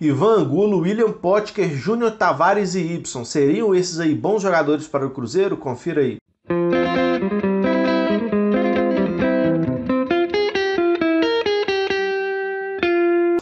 Ivan Angulo, William Potker, Júnior Tavares e Y. Seriam esses aí bons jogadores para o Cruzeiro? Confira aí.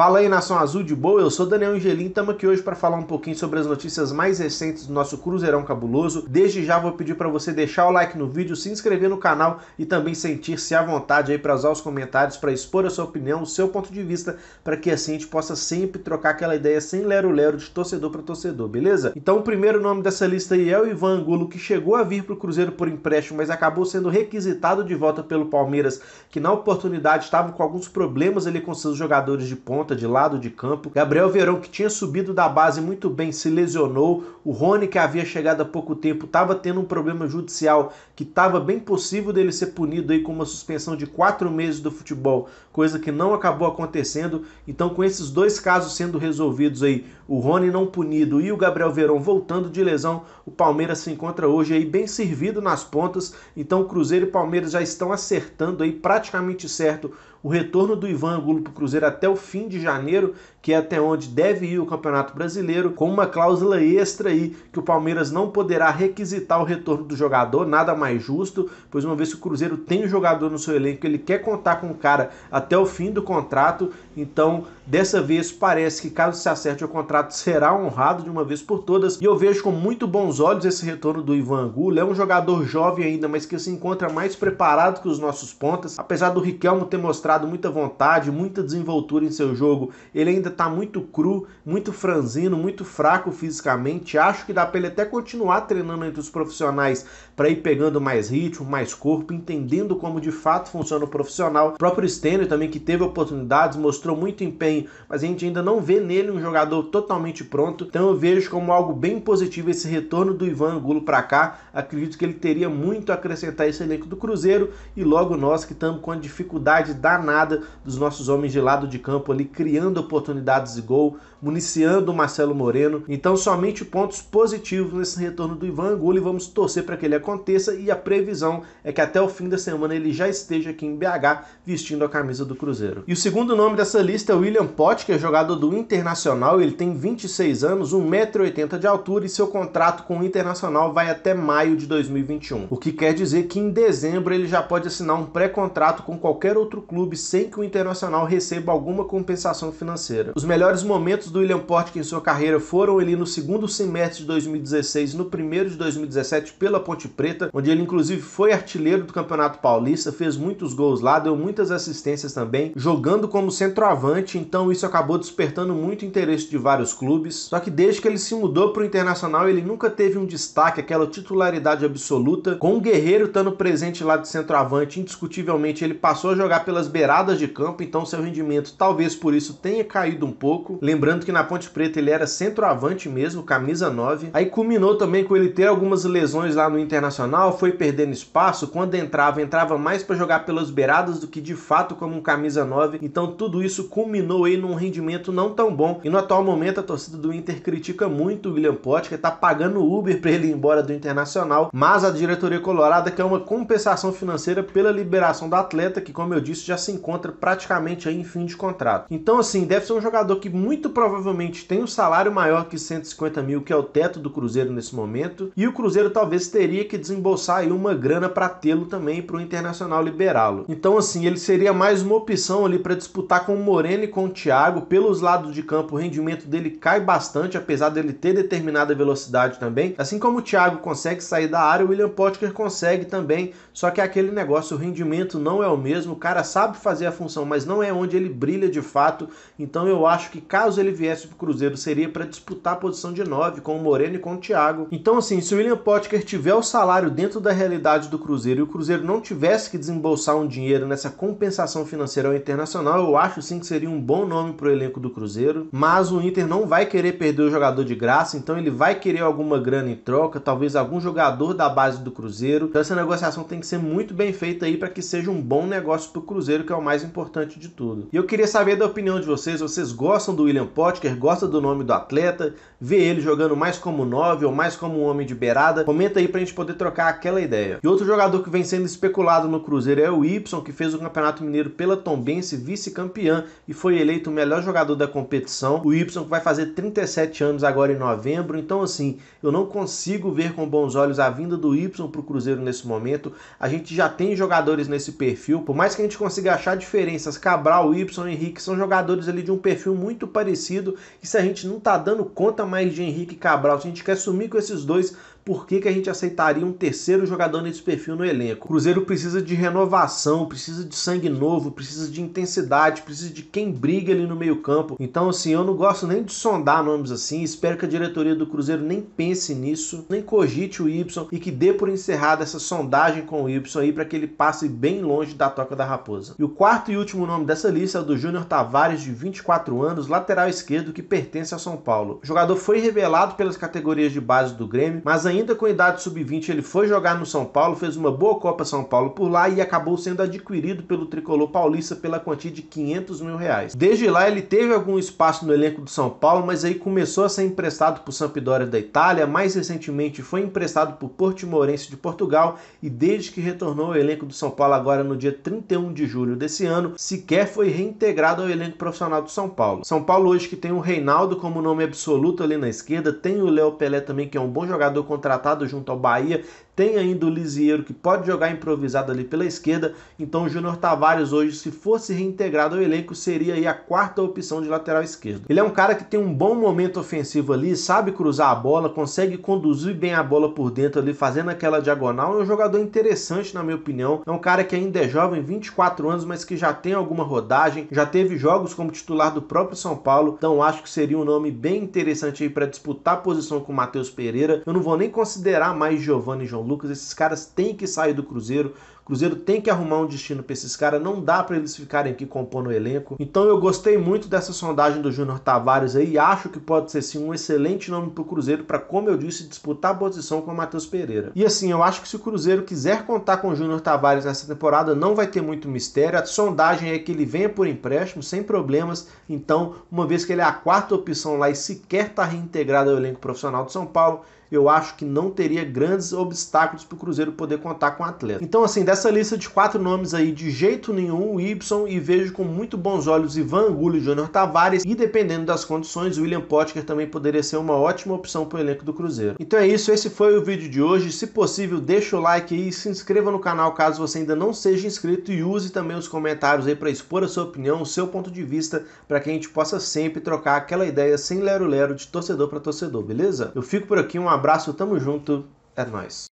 Fala aí, Nação Azul de boa, eu sou Daniel Angelim, estamos aqui hoje para falar um pouquinho sobre as notícias mais recentes do nosso Cruzeirão Cabuloso. Desde já vou pedir para você deixar o like no vídeo, se inscrever no canal e também sentir-se à vontade aí para usar os comentários para expor a sua opinião, o seu ponto de vista, para que assim a gente possa sempre trocar aquela ideia sem lero-lero de torcedor para torcedor, beleza? Então o primeiro nome dessa lista aí é o Ivan Angulo, que chegou a vir para o Cruzeiro por empréstimo, mas acabou sendo requisitado de volta pelo Palmeiras, que na oportunidade estava com alguns problemas ali com seus jogadores de ponta ponta de lado de campo. Gabriel Verão, que tinha subido da base muito bem, se lesionou. O Rony, que havia chegado há pouco tempo, estava tendo um problema judicial que estava bem possível dele ser punido aí com uma suspensão de quatro meses do futebol, coisa que não acabou acontecendo. Então, com esses dois casos sendo resolvidos aí, o Rony não punido e o Gabriel Verão voltando de lesão, o Palmeiras se encontra hoje aí bem servido nas pontas. Então, Cruzeiro e Palmeiras já estão acertando aí praticamente certo o retorno do Ivan Angulo para o Cruzeiro até o fim de janeiro que é até onde deve ir o Campeonato Brasileiro, com uma cláusula extra aí que o Palmeiras não poderá requisitar o retorno do jogador, nada mais justo, pois uma vez que o Cruzeiro tem um jogador no seu elenco, ele quer contar com o cara até o fim do contrato, então dessa vez parece que caso se acerte o contrato será honrado de uma vez por todas, e eu vejo com muito bons olhos esse retorno do Ivan Angulo, é um jogador jovem ainda, mas que se encontra mais preparado que os nossos pontas, apesar do Riquelmo ter mostrado muita vontade, muita desenvoltura em seu jogo, ele ainda tá muito cru, muito franzino, muito fraco fisicamente. Acho que dá para ele até continuar treinando entre os profissionais para ir pegando mais ritmo, mais corpo, entendendo como de fato funciona o profissional. O próprio Stanley também, que teve oportunidades, mostrou muito empenho, mas a gente ainda não vê nele um jogador totalmente pronto. Então eu vejo como algo bem positivo esse retorno do Ivan Angulo para cá. Acredito que ele teria muito a acrescentar esse elenco do Cruzeiro e logo nós que estamos com a dificuldade danada dos nossos homens de lado de campo ali, criando oportunidades oportunidades de gol, municiando o Marcelo Moreno. Então, somente pontos positivos nesse retorno do Ivan Angulo e vamos torcer para que ele aconteça. E a previsão é que até o fim da semana ele já esteja aqui em BH vestindo a camisa do Cruzeiro. E o segundo nome dessa lista é William Pott, que é jogador do Internacional. Ele tem 26 anos, 1,80m de altura e seu contrato com o Internacional vai até maio de 2021. O que quer dizer que em dezembro ele já pode assinar um pré-contrato com qualquer outro clube sem que o Internacional receba alguma compensação financeira. Os melhores momentos do William Portke em sua carreira foram ele no segundo semestre de 2016 e no primeiro de 2017 pela Ponte Preta, onde ele inclusive foi artilheiro do Campeonato Paulista, fez muitos gols lá, deu muitas assistências também, jogando como centroavante, então isso acabou despertando muito interesse de vários clubes. Só que desde que ele se mudou para o Internacional, ele nunca teve um destaque, aquela titularidade absoluta, com o Guerreiro estando presente lá de centroavante, indiscutivelmente ele passou a jogar pelas beiradas de campo, então seu rendimento talvez por isso tenha caído um pouco. Lembrando que na Ponte Preta ele era centroavante mesmo, camisa 9. Aí culminou também com ele ter algumas lesões lá no Internacional, foi perdendo espaço. Quando entrava, entrava mais para jogar pelas beiradas do que de fato como um camisa 9. Então tudo isso culminou aí num rendimento não tão bom. E no atual momento a torcida do Inter critica muito o William Potker, tá pagando Uber para ele ir embora do Internacional, mas a diretoria colorada quer uma compensação financeira pela liberação do atleta, que como eu disse, já se encontra praticamente em fim de contrato. Então assim, deve ser um jogador jogador que muito provavelmente tem um salário maior que 150 mil, que é o teto do Cruzeiro nesse momento, e o Cruzeiro talvez teria que desembolsar aí uma grana para tê-lo também para o Internacional liberá-lo. Então, assim, ele seria mais uma opção ali para disputar com o Moreno e com o Thiago. Pelos lados de campo, o rendimento dele cai bastante, apesar dele ter determinada velocidade também. Assim como o Thiago consegue sair da área, o William Potker consegue também, só que é aquele negócio, o rendimento não é o mesmo, o cara sabe fazer a função, mas não é onde ele brilha de fato. Então, eu eu acho que caso ele viesse pro Cruzeiro seria para disputar a posição de 9 com o Moreno e com o Thiago. Então assim, se o William Potker tiver o salário dentro da realidade do Cruzeiro e o Cruzeiro não tivesse que desembolsar um dinheiro nessa compensação financeira ao Internacional, eu acho sim que seria um bom nome pro elenco do Cruzeiro, mas o Inter não vai querer perder o jogador de graça, então ele vai querer alguma grana em troca, talvez algum jogador da base do Cruzeiro. Então essa negociação tem que ser muito bem feita aí para que seja um bom negócio pro Cruzeiro, que é o mais importante de tudo. E eu queria saber da opinião de vocês, vocês vocês gostam do William Potker, gosta do nome do atleta, vê ele jogando mais como 9 ou mais como um homem de beirada, comenta aí pra gente poder trocar aquela ideia. E outro jogador que vem sendo especulado no Cruzeiro é o Y, que fez o Campeonato Mineiro pela Tombense vice-campeão e foi eleito o melhor jogador da competição. O Y que vai fazer 37 anos agora em novembro, então assim, eu não consigo ver com bons olhos a vinda do Y pro Cruzeiro nesse momento. A gente já tem jogadores nesse perfil, por mais que a gente consiga achar diferenças, Cabral, Y, Henrique são jogadores ali de um perfil perfil muito parecido. E se a gente não tá dando conta mais de Henrique Cabral, se a gente quer sumir com esses dois, por que, que a gente aceitaria um terceiro jogador nesse perfil no elenco? O Cruzeiro precisa de renovação, precisa de sangue novo, precisa de intensidade, precisa de quem briga ali no meio-campo. Então, assim, eu não gosto nem de sondar nomes assim. Espero que a diretoria do Cruzeiro nem pense nisso, nem cogite o Y e que dê por encerrada essa sondagem com o Y aí para que ele passe bem longe da toca da raposa. E o quarto e último nome dessa lista é o do Júnior Tavares, de 24 anos, lateral esquerdo que pertence ao São Paulo. O jogador foi revelado pelas categorias de base do Grêmio, mas ainda ainda com idade sub-20, ele foi jogar no São Paulo, fez uma boa Copa São Paulo por lá e acabou sendo adquirido pelo tricolor paulista pela quantia de 500 mil reais. Desde lá, ele teve algum espaço no elenco do São Paulo, mas aí começou a ser emprestado por Sampdoria da Itália, mais recentemente foi emprestado por Portimorense de Portugal e desde que retornou ao elenco do São Paulo agora no dia 31 de julho desse ano, sequer foi reintegrado ao elenco profissional do São Paulo. São Paulo hoje que tem o Reinaldo como nome absoluto ali na esquerda, tem o Léo Pelé também que é um bom jogador contratado junto ao Bahia, tem ainda o Lisieiro que pode jogar improvisado ali pela esquerda. Então o Júnior Tavares hoje, se fosse reintegrado ao elenco, seria aí a quarta opção de lateral esquerdo. Ele é um cara que tem um bom momento ofensivo ali, sabe cruzar a bola, consegue conduzir bem a bola por dentro ali, fazendo aquela diagonal. É um jogador interessante, na minha opinião. É um cara que ainda é jovem, 24 anos, mas que já tem alguma rodagem, já teve jogos como titular do próprio São Paulo. Então acho que seria um nome bem interessante aí para disputar a posição com o Matheus Pereira. Eu não vou nem considerar mais Giovanni João Lucas, esses caras têm que sair do Cruzeiro. Cruzeiro tem que arrumar um destino para esses caras, não dá para eles ficarem aqui compondo o elenco. Então eu gostei muito dessa sondagem do Júnior Tavares aí, acho que pode ser sim um excelente nome para o Cruzeiro para, como eu disse, disputar a posição com o Matheus Pereira. E assim, eu acho que se o Cruzeiro quiser contar com o Júnior Tavares nessa temporada, não vai ter muito mistério. A sondagem é que ele venha por empréstimo, sem problemas. Então, uma vez que ele é a quarta opção lá e sequer está reintegrado ao elenco profissional de São Paulo, eu acho que não teria grandes obstáculos para o Cruzeiro poder contar com o atleta. Então, assim, dessa lista de quatro nomes aí, de jeito nenhum, o Y e vejo com muito bons olhos Ivan Angulo e Júnior Tavares, e dependendo das condições, o William Potker também poderia ser uma ótima opção para o elenco do Cruzeiro. Então é isso, esse foi o vídeo de hoje. Se possível, deixa o like aí, se inscreva no canal caso você ainda não seja inscrito e use também os comentários aí para expor a sua opinião, o seu ponto de vista, para que a gente possa sempre trocar aquela ideia sem lero-lero de torcedor para torcedor, beleza? Eu fico por aqui, um abraço abraço, tamo junto, é nóis.